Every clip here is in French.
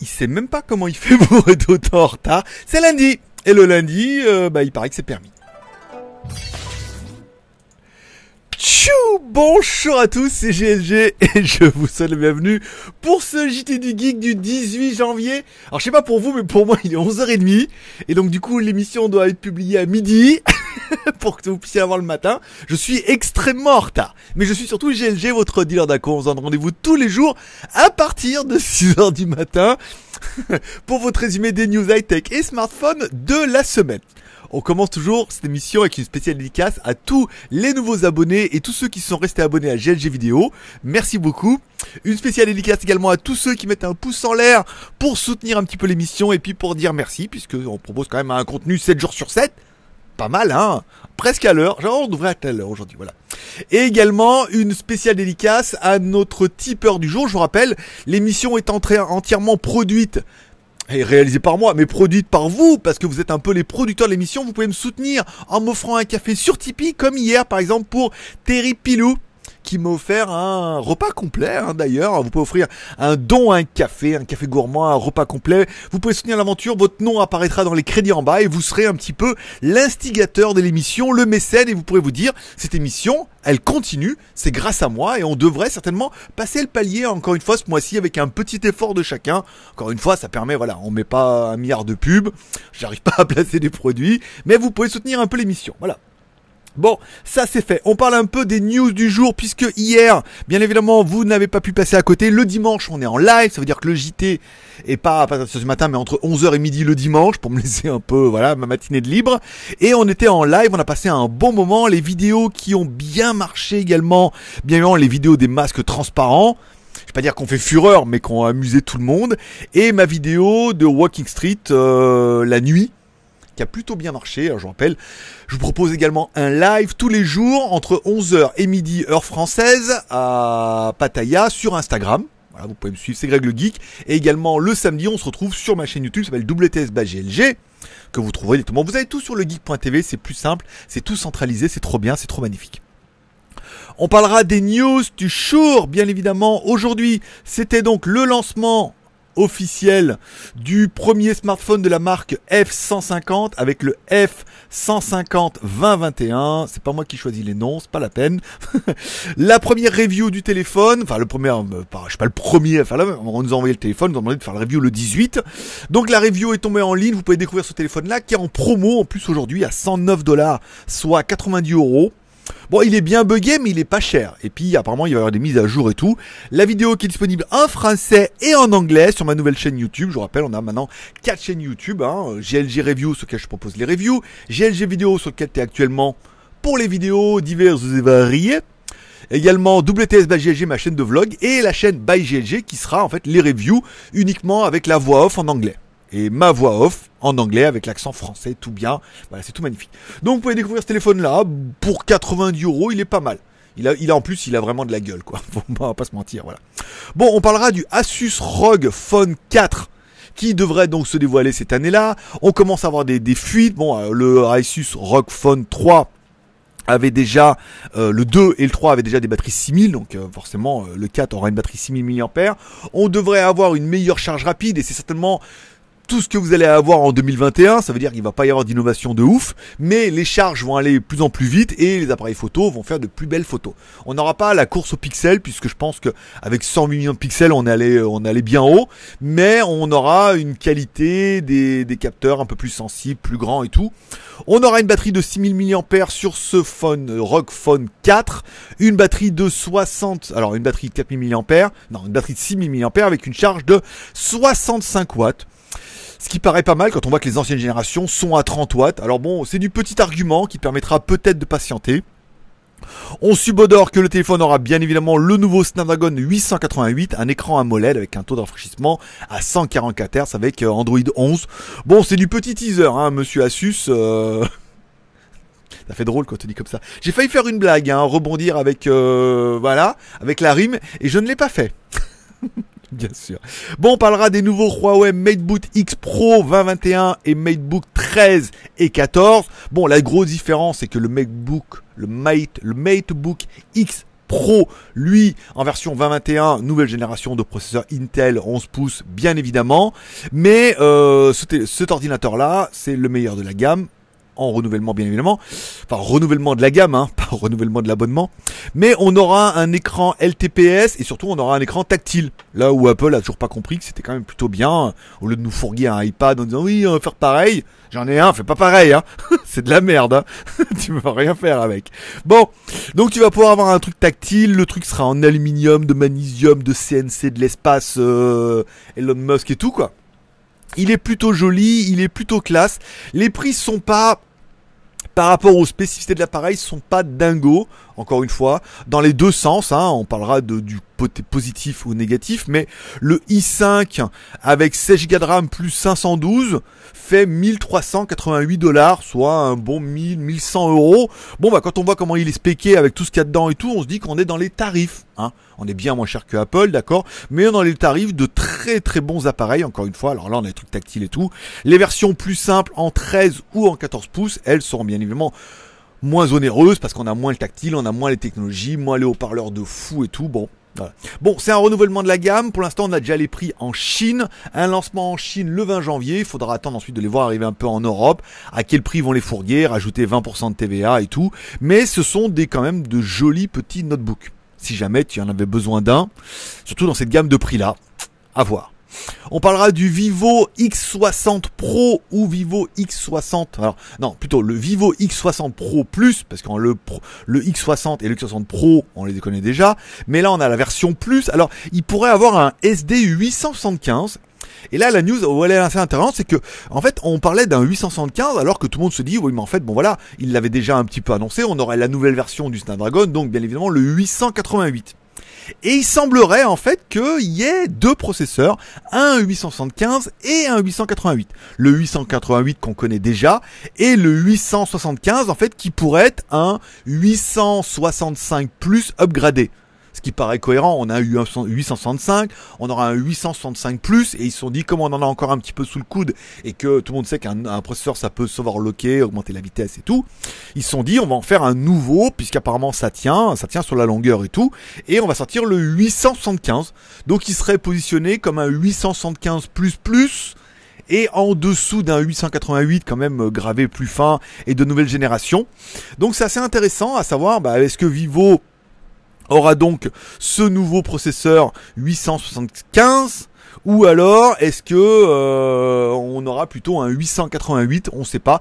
Il sait même pas comment il fait pour être autant en retard. C'est lundi. Et le lundi, euh, bah, il paraît que c'est permis. Tchou Bonjour à tous, c'est GSG et je vous souhaite la bienvenue pour ce JT du Geek du 18 janvier. Alors je sais pas pour vous, mais pour moi il est 11h30 et donc du coup l'émission doit être publiée à midi pour que vous puissiez avoir le matin. Je suis extrêmement en retard, mais je suis surtout GLG, votre dealer d'accord. On vous donne rendez-vous tous les jours à partir de 6h du matin pour votre résumé des news high-tech et smartphones de la semaine. On commence toujours cette émission avec une spéciale dédicace à tous les nouveaux abonnés et tous ceux qui sont restés abonnés à GLG Vidéo. Merci beaucoup. Une spéciale dédicace également à tous ceux qui mettent un pouce en l'air pour soutenir un petit peu l'émission et puis pour dire merci puisque on propose quand même un contenu 7 jours sur 7 pas mal, hein Presque à l'heure. Genre, on devrait être à l'heure aujourd'hui, voilà. Et également, une spéciale dédicace à notre tipeur du jour. Je vous rappelle, l'émission est entièrement produite et réalisée par moi, mais produite par vous, parce que vous êtes un peu les producteurs de l'émission, vous pouvez me soutenir en m'offrant un café sur Tipeee, comme hier par exemple pour Terry Pilou, qui m'a offert un repas complet hein, d'ailleurs. Vous pouvez offrir un don, un café, un café gourmand, un repas complet. Vous pouvez soutenir l'aventure, votre nom apparaîtra dans les crédits en bas et vous serez un petit peu l'instigateur de l'émission, le mécène et vous pourrez vous dire cette émission, elle continue, c'est grâce à moi et on devrait certainement passer le palier encore une fois ce mois-ci avec un petit effort de chacun. Encore une fois, ça permet voilà, on met pas un milliard de pubs, j'arrive pas à placer des produits, mais vous pouvez soutenir un peu l'émission. Voilà. Bon, ça c'est fait. On parle un peu des news du jour puisque hier, bien évidemment, vous n'avez pas pu passer à côté. Le dimanche, on est en live, ça veut dire que le JT est pas, pas ce matin, mais entre 11h et midi le dimanche pour me laisser un peu, voilà, ma matinée de libre. Et on était en live, on a passé un bon moment. Les vidéos qui ont bien marché également, bien évidemment, les vidéos des masques transparents je vais pas dire qu'on fait fureur, mais qu'on a amusé tout le monde. Et ma vidéo de Walking Street euh, la nuit, qui a plutôt bien marché, hein, je vous rappelle. Je vous propose également un live tous les jours entre 11h et midi heure française à Pattaya sur Instagram. Voilà, vous pouvez me suivre, c'est Greg le Geek. Et également le samedi, on se retrouve sur ma chaîne YouTube, ça s'appelle WTSBGLG, que vous trouverez directement. Vous avez tout sur le geek.tv, c'est plus simple, c'est tout centralisé, c'est trop bien, c'est trop magnifique. On parlera des news du jour, bien évidemment, aujourd'hui. C'était donc le lancement officiel du premier smartphone de la marque F150 avec le F150 2021. C'est pas moi qui choisis les noms, c'est pas la peine. la première review du téléphone, enfin le premier, euh, je suis pas le premier, enfin on nous a envoyé le téléphone, on nous a demandé de faire la review le 18. Donc la review est tombée en ligne, vous pouvez découvrir ce téléphone là qui est en promo en plus aujourd'hui à 109 dollars, soit 90 euros. Bon, il est bien buggé, mais il est pas cher. Et puis, apparemment, il va y avoir des mises à jour et tout. La vidéo qui est disponible en français et en anglais sur ma nouvelle chaîne YouTube. Je vous rappelle, on a maintenant quatre chaînes YouTube. Hein. GLG Review sur laquelle je propose les reviews. GLG Vidéo sur lequel tu es actuellement pour les vidéos diverses et variées. Également WTS by GLG, ma chaîne de vlog. Et la chaîne by GLG qui sera en fait les reviews uniquement avec la voix off en anglais et ma voix off en anglais avec l'accent français, tout bien. Voilà, c'est tout magnifique. Donc vous pouvez découvrir ce téléphone-là pour 90 euros, il est pas mal. Il a, il a en plus, il a vraiment de la gueule, quoi. on va pas se mentir, voilà. Bon, on parlera du Asus ROG Phone 4 qui devrait donc se dévoiler cette année-là. On commence à avoir des, fuites. Bon, euh, le Asus ROG Phone 3 avait déjà euh, le 2 et le 3 avaient déjà des batteries 6000 donc euh, forcément le 4 aura une batterie 6000 mAh. On devrait avoir une meilleure charge rapide et c'est certainement tout ce que vous allez avoir en 2021, ça veut dire qu'il va pas y avoir d'innovation de ouf, mais les charges vont aller de plus en plus vite et les appareils photo vont faire de plus belles photos. On n'aura pas la course aux pixels puisque je pense que avec 100 millions de pixels, on allait euh, on allait bien haut, mais on aura une qualité des, capteurs un peu plus sensibles, plus grands et tout. On aura une batterie de 6000 mAh sur ce phone euh, ROG Phone 4, une batterie de 60 alors une batterie de 4000 mAh, non, une batterie de 6000 mAh avec une charge de 65 watts. Ce qui paraît pas mal quand on voit que les anciennes générations sont à 30 watts. Alors bon, c'est du petit argument qui permettra peut-être de patienter. On subodore que le téléphone aura bien évidemment le nouveau Snapdragon 888, un écran AMOLED avec un taux de rafraîchissement à 144 Hz avec euh, Android 11. Bon, c'est du petit teaser, hein, monsieur Asus. Euh. Ça fait drôle quand tu dis comme ça. J'ai failli faire une blague, hein, rebondir avec euh, voilà, avec la rime, et je ne l'ai pas fait. Bien sûr. Bon, on parlera des nouveaux Huawei MateBook X Pro 2021 et MateBook 13 et 14. Bon, la grosse différence, c'est que le MateBook, le Mate, le MateBook X Pro, lui, en version 2021, nouvelle génération de processeurs Intel 11 pouces, bien évidemment. Mais euh, cet ordinateur-là, c'est le meilleur de la gamme en renouvellement bien évidemment, enfin renouvellement de la gamme, hein, pas renouvellement de l'abonnement, mais on aura un écran LTPS et surtout on aura un écran tactile, là où Apple a toujours pas compris que c'était quand même plutôt bien, au lieu de nous fourguer un iPad en disant oui on va faire pareil, j'en ai un, fais pas pareil, hein. c'est de la merde, hein. tu vas rien faire avec. Bon, donc tu vas pouvoir avoir un truc tactile, le truc sera en aluminium, de magnésium, de CNC, de l'espace, euh, Elon Musk et tout quoi. Il est plutôt joli, il est plutôt classe. Les prix sont pas par rapport aux spécificités de l'appareil sont pas dingos, encore une fois, dans les deux sens, hein, on parlera de, du positif ou négatif, mais le i5 avec 16 Go de RAM plus 512 fait 1388 dollars, soit un bon 1000, 1100 euros. Bon, bah, quand on voit comment il est spéqué avec tout ce qu'il y a dedans et tout, on se dit qu'on est dans les tarifs, hein. On est bien moins cher que Apple, d'accord, mais on est dans les tarifs de très très bons appareils, encore une fois. Alors là, on a des trucs tactiles et tout. Les versions plus simples en 13 ou en 14 pouces, elles seront bien évidemment moins onéreuses parce qu'on a moins le tactile, on a moins les technologies, moins les haut-parleurs de fou et tout. Bon, Bon, c'est un renouvellement de la gamme. Pour l'instant, on a déjà les prix en Chine. Un lancement en Chine le 20 janvier. Il faudra attendre ensuite de les voir arriver un peu en Europe. À quel prix vont les fourguer Rajouter 20% de TVA et tout. Mais ce sont des quand même de jolis petits notebooks. Si jamais tu en avais besoin d'un, surtout dans cette gamme de prix là, à voir. On parlera du Vivo X60 Pro ou Vivo X60. Alors non, plutôt le Vivo X60 Pro Plus parce que le le X60 et le X60 Pro, on les connaît déjà, mais là on a la version Plus. Alors, il pourrait avoir un SD 875 et là, la news, où elle est assez intéressante, c'est que, en fait, on parlait d'un 875, alors que tout le monde se dit, oui, mais en fait, bon voilà, il l'avait déjà un petit peu annoncé, on aurait la nouvelle version du Snapdragon, donc bien évidemment le 888. Et il semblerait en fait qu'il y ait deux processeurs, un 875 et un 888. Le 888 qu'on connaît déjà et le 875 en fait qui pourrait être un 865 plus upgradé qui paraît cohérent. On a eu un 865, on aura un 865 plus, et ils se sont dit, comme on en a encore un petit peu sous le coude, et que tout le monde sait qu'un processeur, ça peut loquer augmenter la vitesse et tout, ils se sont dit, on va en faire un nouveau, puisqu'apparemment ça tient, ça tient sur la longueur et tout, et on va sortir le 875. Donc il serait positionné comme un 875 plus plus, et en dessous d'un 888 quand même gravé plus fin et de nouvelle génération. Donc c'est assez intéressant à savoir bah, est-ce que Vivo aura donc ce nouveau processeur 875 ou alors est-ce que euh, on aura plutôt un 888 On ne sait pas,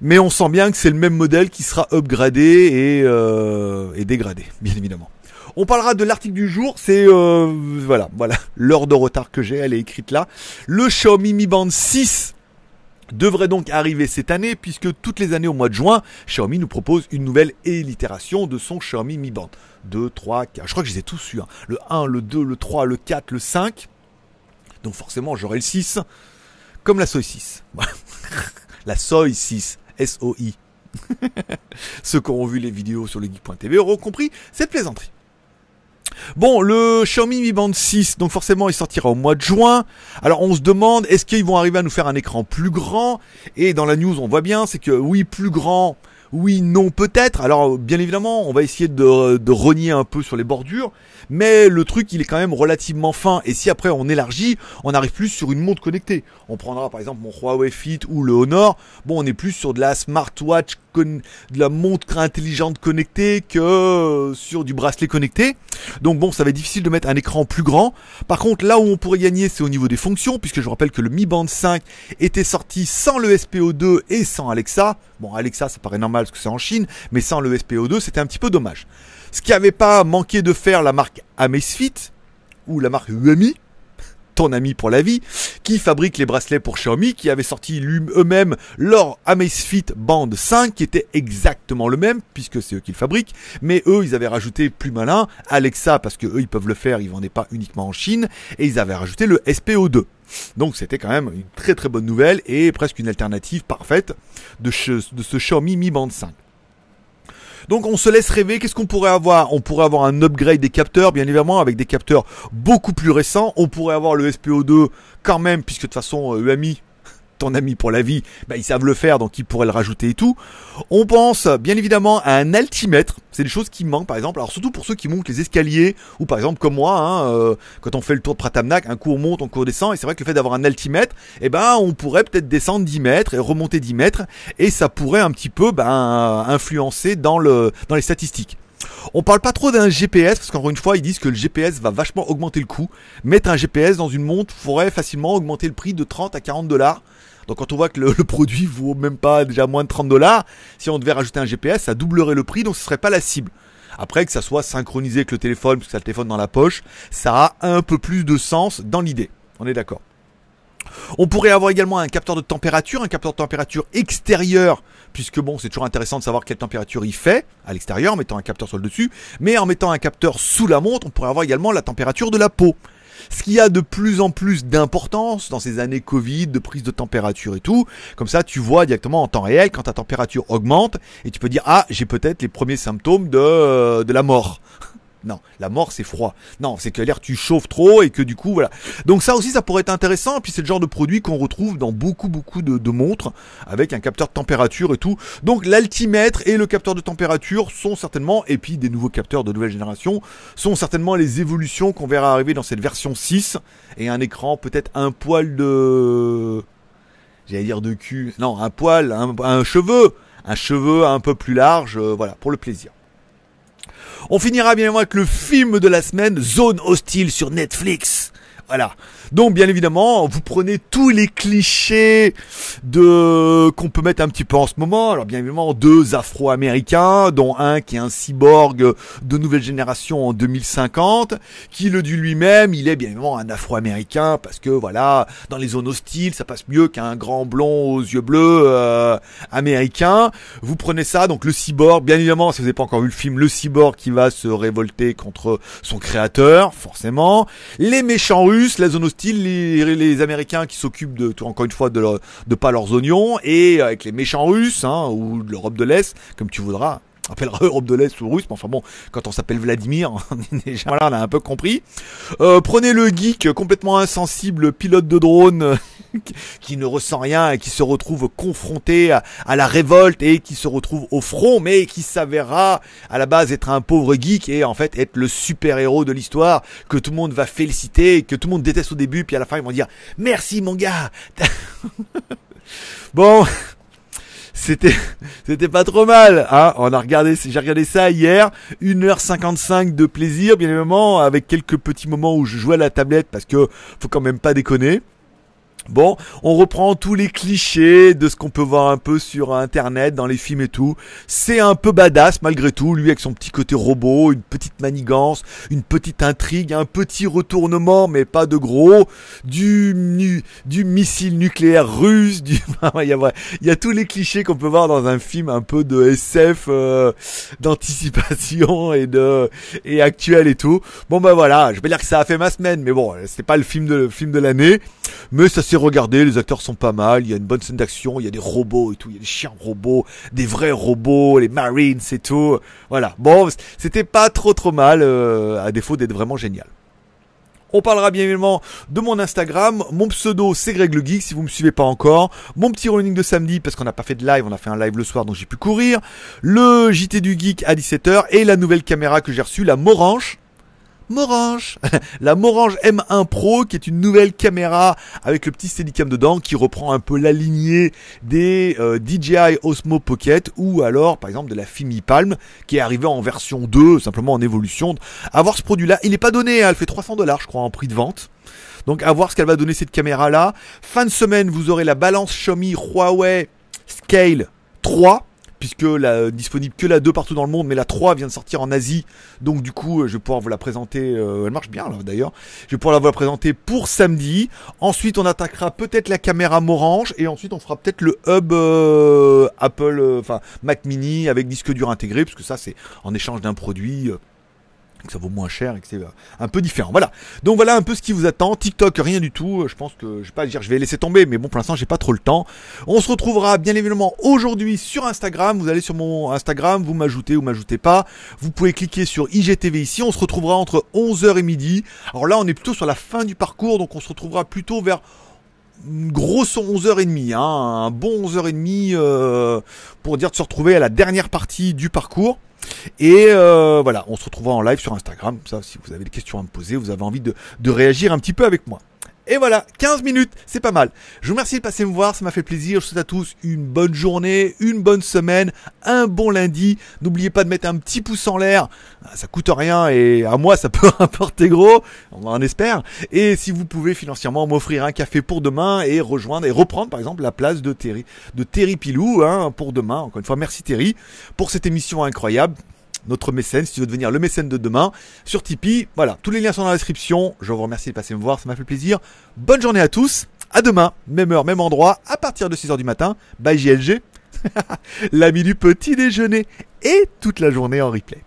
mais on sent bien que c'est le même modèle qui sera upgradé et, euh, dégradé, bien évidemment. On parlera de l'article du jour, c'est euh, voilà, voilà, l'heure de retard que j'ai, elle est écrite là. Le Xiaomi Mi Band 6 devrait donc arriver cette année puisque toutes les années au mois de juin, Xiaomi nous propose une nouvelle élitération de son Xiaomi Mi Band. 2, 3, 4. Je crois que je les ai tous eu. Hein. Le 1, le 2, le 3, le 4, le 5. Donc forcément, j'aurai le 6. Comme la soy 6. la soy 6. S-O-I. Ceux qui auront vu les vidéos sur le Geek.tv auront compris cette plaisanterie. Bon, le Xiaomi Mi Band 6, donc forcément il sortira au mois de juin. Alors on se demande, est-ce qu'ils vont arriver à nous faire un écran plus grand Et dans la news on voit bien, c'est que oui, plus grand, oui, non, peut-être. Alors, bien évidemment, on va essayer de, renier un peu sur les bordures, mais le truc, il est quand même relativement fin. Et si après on élargit, on arrive plus sur une montre connectée. On prendra par exemple mon Huawei Fit ou le Honor. Bon, on est plus sur de la smartwatch, de la montre intelligente connectée que sur du bracelet connecté. Donc bon, ça va être difficile de mettre un écran plus grand. Par contre, là où on pourrait gagner, c'est au niveau des fonctions, puisque je vous rappelle que le Mi Band 5 était sorti sans le SPO2 et sans Alexa. Bon, Alexa, ça paraît normal parce que c'est en Chine, mais sans le SPO2, c'était un petit peu dommage. Ce qui n'avait pas manqué de faire la marque Amazfit, ou la marque UMI, ton ami pour la vie, qui fabrique les bracelets pour Xiaomi, qui avait sorti eux-mêmes leur Amazfit Band 5, qui était exactement le même, puisque c'est eux qui le fabriquent, mais eux, ils avaient rajouté plus malin, Alexa, parce que eux, ils peuvent le faire, ils vendaient pas uniquement en Chine, et ils avaient rajouté le SPO2. Donc c'était quand même une très très bonne nouvelle et presque une alternative parfaite de, ce, de ce Xiaomi Mi Band 5. Donc on se laisse rêver, qu'est-ce qu'on pourrait avoir On pourrait avoir un upgrade des capteurs, bien évidemment, avec des capteurs beaucoup plus récents. On pourrait avoir le SPO2 quand même, puisque de toute façon, EMI euh, ami pour la vie, bah, ils savent le faire, donc ils pourraient le rajouter et tout. On pense bien évidemment à un altimètre. C'est des choses qui manquent, par exemple. Alors surtout pour ceux qui montent les escaliers, ou par exemple comme moi, hein, euh, quand on fait le tour de Pratamnak, un coup on monte, un coup on descend, et c'est vrai que le fait d'avoir un altimètre, et eh ben on pourrait peut-être descendre 10 mètres et remonter 10 mètres, et ça pourrait un petit peu ben, influencer dans, le, dans les statistiques. On parle pas trop d'un GPS parce qu'encore une fois ils disent que le GPS va vachement augmenter le coût. Mettre un GPS dans une montre pourrait facilement augmenter le prix de 30 à 40 dollars donc quand on voit que le, produit vaut même pas déjà moins de 30 dollars, si on devait rajouter un GPS, ça doublerait le prix, donc ce serait pas la cible. Après, que ça soit synchronisé avec le téléphone, puisque que ça le téléphone dans la poche, ça a un peu plus de sens dans l'idée. On est d'accord. On pourrait avoir également un capteur de température, un capteur de température extérieur, puisque bon, c'est toujours intéressant de savoir quelle température il fait à l'extérieur en mettant un capteur sur le dessus, mais en mettant un capteur sous la montre, on pourrait avoir également la température de la peau. Ce qui a de plus en plus d'importance dans ces années Covid, de prise de température et tout. Comme ça, tu vois directement en temps réel quand ta température augmente et tu peux dire, ah, j'ai peut-être les premiers symptômes de, euh, de la mort. Non, la mort c'est froid. Non, c'est que l'air tu chauffes trop et que du coup voilà. Donc ça aussi ça pourrait être intéressant. Et puis c'est le genre de produit qu'on retrouve dans beaucoup beaucoup de, montres avec un capteur de température et tout. Donc l'altimètre et le capteur de température sont certainement et puis des nouveaux capteurs de nouvelle génération sont certainement les évolutions qu'on verra arriver dans cette version 6 et un écran peut-être un poil de j'allais dire de cul. Non, un poil, un, cheveu, un cheveu un peu plus large, euh, voilà pour le plaisir. On finira bien avec le film de la semaine, Zone Hostile sur Netflix. Voilà. Donc bien évidemment, vous prenez tous les clichés de qu'on peut mettre un petit peu en ce moment. Alors bien évidemment, deux Afro-Américains, dont un qui est un cyborg de nouvelle génération en 2050, qui le dit lui-même, il est bien évidemment un Afro-Américain parce que voilà, dans les zones hostiles, ça passe mieux qu'un grand blond aux yeux bleus euh, américain. Vous prenez ça, donc le cyborg, bien évidemment, si vous n'avez pas encore vu le film, le cyborg qui va se révolter contre son créateur, forcément. Les méchants russes, la zone hostile les, les Américains qui s'occupent de, encore une fois, de, leur, de pas leurs oignons, et avec les méchants russes, hein, ou l'Europe de l'Est, comme tu voudras, appellera Europe de l'Est ou russe, mais enfin bon, quand on s'appelle Vladimir, on est déjà, voilà, on a un peu compris. Euh, prenez le geek complètement insensible, pilote de drone, qui ne ressent rien et qui se retrouve confronté à, la révolte et qui se retrouve au front, mais qui s'avérera à la base être un pauvre geek et en fait être le super-héros de l'histoire que tout le monde va féliciter, et que tout le monde déteste au début, puis à la fin ils vont dire merci mon gars. bon, c'était c'était pas trop mal hein. on a regardé j'ai regardé ça hier 1h55 de plaisir bien évidemment avec quelques petits moments où je jouais à la tablette parce que faut quand même pas déconner Bon, on reprend tous les clichés de ce qu'on peut voir un peu sur internet, dans les films et tout. C'est un peu badass malgré tout, lui avec son petit côté robot, une petite manigance, une petite intrigue, un petit retournement mais pas de gros, du nu, du missile nucléaire russe, du ah il y a il y a tous les clichés qu'on peut voir dans un film un peu de SF euh, d'anticipation et de et actuel et tout. Bon bah voilà, je vais dire que ça a fait ma semaine mais bon, c'est pas le film de film de l'année, mais ça Regardez, les acteurs sont pas mal, il y a une bonne scène d'action, il y a des robots et tout, il y a des chiens robots, des vrais robots, les Marines et tout. Voilà. Bon, c'était pas trop trop mal, euh, à défaut d'être vraiment génial. On parlera bien évidemment de mon Instagram. Mon pseudo, c'est Greg le Geek, si vous me suivez pas encore. Mon petit running de samedi, parce qu'on n'a pas fait de live, on a fait un live le soir, donc j'ai pu courir. Le JT du Geek à 17h. Et la nouvelle caméra que j'ai reçue, la Morange Morange. la Morange M1 Pro qui est une nouvelle caméra avec le petit Steadicam dedans qui reprend un peu la lignée des euh, DJI Osmo Pocket ou alors par exemple de la Fimi Palm qui est arrivée en version 2 simplement en évolution. Avoir ce produit là, il n'est pas donné, hein. elle fait 300 dollars je crois en prix de vente. Donc à voir ce qu'elle va donner cette caméra là. Fin de semaine, vous aurez la balance Xiaomi Huawei Scale 3 puisque la disponible que la 2 partout dans le monde, mais la 3 vient de sortir en Asie. Donc du coup, euh, je vais pouvoir vous la présenter. Euh, elle marche bien là d'ailleurs. Je vais pouvoir la vous la présenter pour samedi. Ensuite, on attaquera peut-être la caméra Morange et ensuite on fera peut-être le hub euh, Apple, enfin Mac Mini avec disque dur intégré, parce que ça c'est en échange d'un produit que ça vaut moins cher et que c'est euh, un peu différent. Voilà. Donc voilà un peu ce qui vous attend. TikTok, rien du tout. Je pense que je vais pas dire, je vais laisser tomber, mais bon, pour l'instant, j'ai pas trop le temps. On se retrouvera bien évidemment aujourd'hui sur Instagram. Vous allez sur mon Instagram, vous m'ajoutez ou m'ajoutez pas. Vous pouvez cliquer sur IGTV ici. On se retrouvera entre 11h et midi. Alors là, on est plutôt sur la fin du parcours, donc on se retrouvera plutôt vers une grosse 11h30, hein, un bon 11h30 euh, pour dire de se retrouver à la dernière partie du parcours. Et euh, voilà, on se retrouvera en live sur Instagram. Ça, si vous avez des questions à me poser, vous avez envie de réagir un petit peu avec moi. Et voilà, 15 minutes, c'est pas mal. Je vous remercie de passer me voir, ça m'a fait plaisir. Je souhaite à tous une bonne journée, une bonne semaine, un bon lundi. N'oubliez pas de mettre un petit pouce en l'air, ah, ça coûte rien et à moi ça peut importer gros, on en espère. Et si vous pouvez financièrement m'offrir un café pour demain et rejoindre et reprendre par exemple la place de Terry, de Terry Pilou hein, pour demain. Encore une fois, merci Terry pour cette émission incroyable notre mécène, si tu veux devenir le mécène de demain, sur Tipeee. Voilà, tous les liens sont dans la description. Je vous remercie de passer me voir, ça m'a fait plaisir. Bonne journée à tous, à demain, même heure, même endroit, à partir de 6h du matin, bye JLG, l'ami du petit déjeuner, et toute la journée en replay.